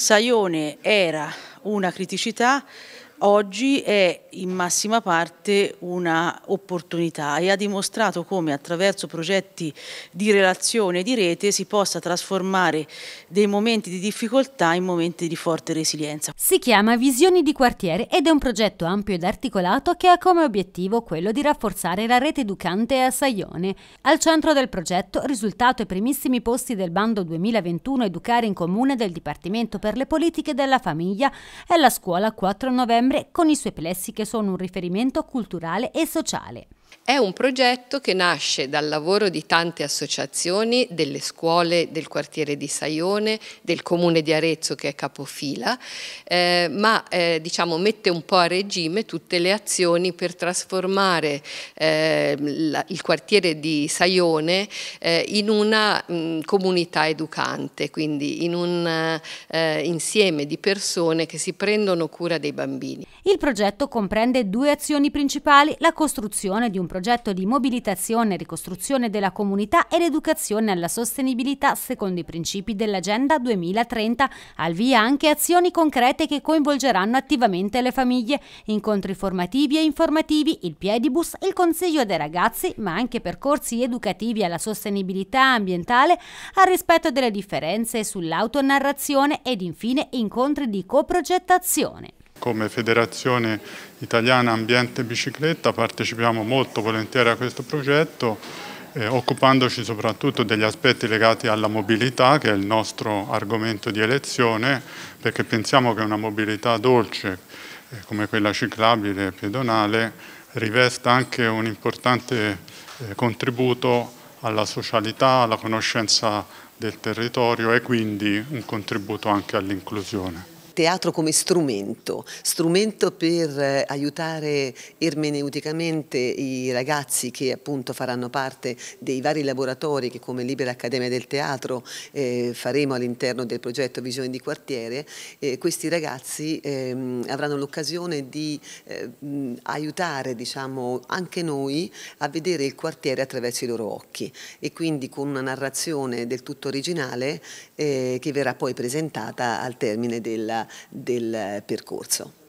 Saione era una criticità oggi è in massima parte un'opportunità e ha dimostrato come attraverso progetti di relazione e di rete si possa trasformare dei momenti di difficoltà in momenti di forte resilienza. Si chiama Visioni di quartiere ed è un progetto ampio ed articolato che ha come obiettivo quello di rafforzare la rete educante a Saione. Al centro del progetto, risultato i primissimi posti del bando 2021 Educare in Comune del Dipartimento per le Politiche della Famiglia è la scuola 4 novembre settembre con i suoi plessi che sono un riferimento culturale e sociale. È un progetto che nasce dal lavoro di tante associazioni, delle scuole del quartiere di Saione, del comune di Arezzo che è capofila, eh, ma eh, diciamo, mette un po' a regime tutte le azioni per trasformare eh, la, il quartiere di Saione eh, in una mh, comunità educante, quindi in un eh, insieme di persone che si prendono cura dei bambini. Il progetto comprende due azioni principali, la costruzione di di un progetto di mobilitazione e ricostruzione della comunità e l'educazione alla sostenibilità secondo i principi dell'Agenda 2030, al via anche azioni concrete che coinvolgeranno attivamente le famiglie, incontri formativi e informativi, il Piedibus, il Consiglio dei ragazzi, ma anche percorsi educativi alla sostenibilità ambientale, al rispetto delle differenze sull'autonarrazione ed infine incontri di coprogettazione. Come Federazione Italiana Ambiente Bicicletta partecipiamo molto volentieri a questo progetto eh, occupandoci soprattutto degli aspetti legati alla mobilità che è il nostro argomento di elezione perché pensiamo che una mobilità dolce eh, come quella ciclabile e pedonale rivesta anche un importante eh, contributo alla socialità, alla conoscenza del territorio e quindi un contributo anche all'inclusione teatro come strumento, strumento per eh, aiutare ermeneuticamente i ragazzi che appunto faranno parte dei vari laboratori che come Libera Accademia del Teatro eh, faremo all'interno del progetto Visione di Quartiere, eh, questi ragazzi ehm, avranno l'occasione di eh, aiutare diciamo, anche noi a vedere il quartiere attraverso i loro occhi e quindi con una narrazione del tutto originale eh, che verrà poi presentata al termine della del percorso.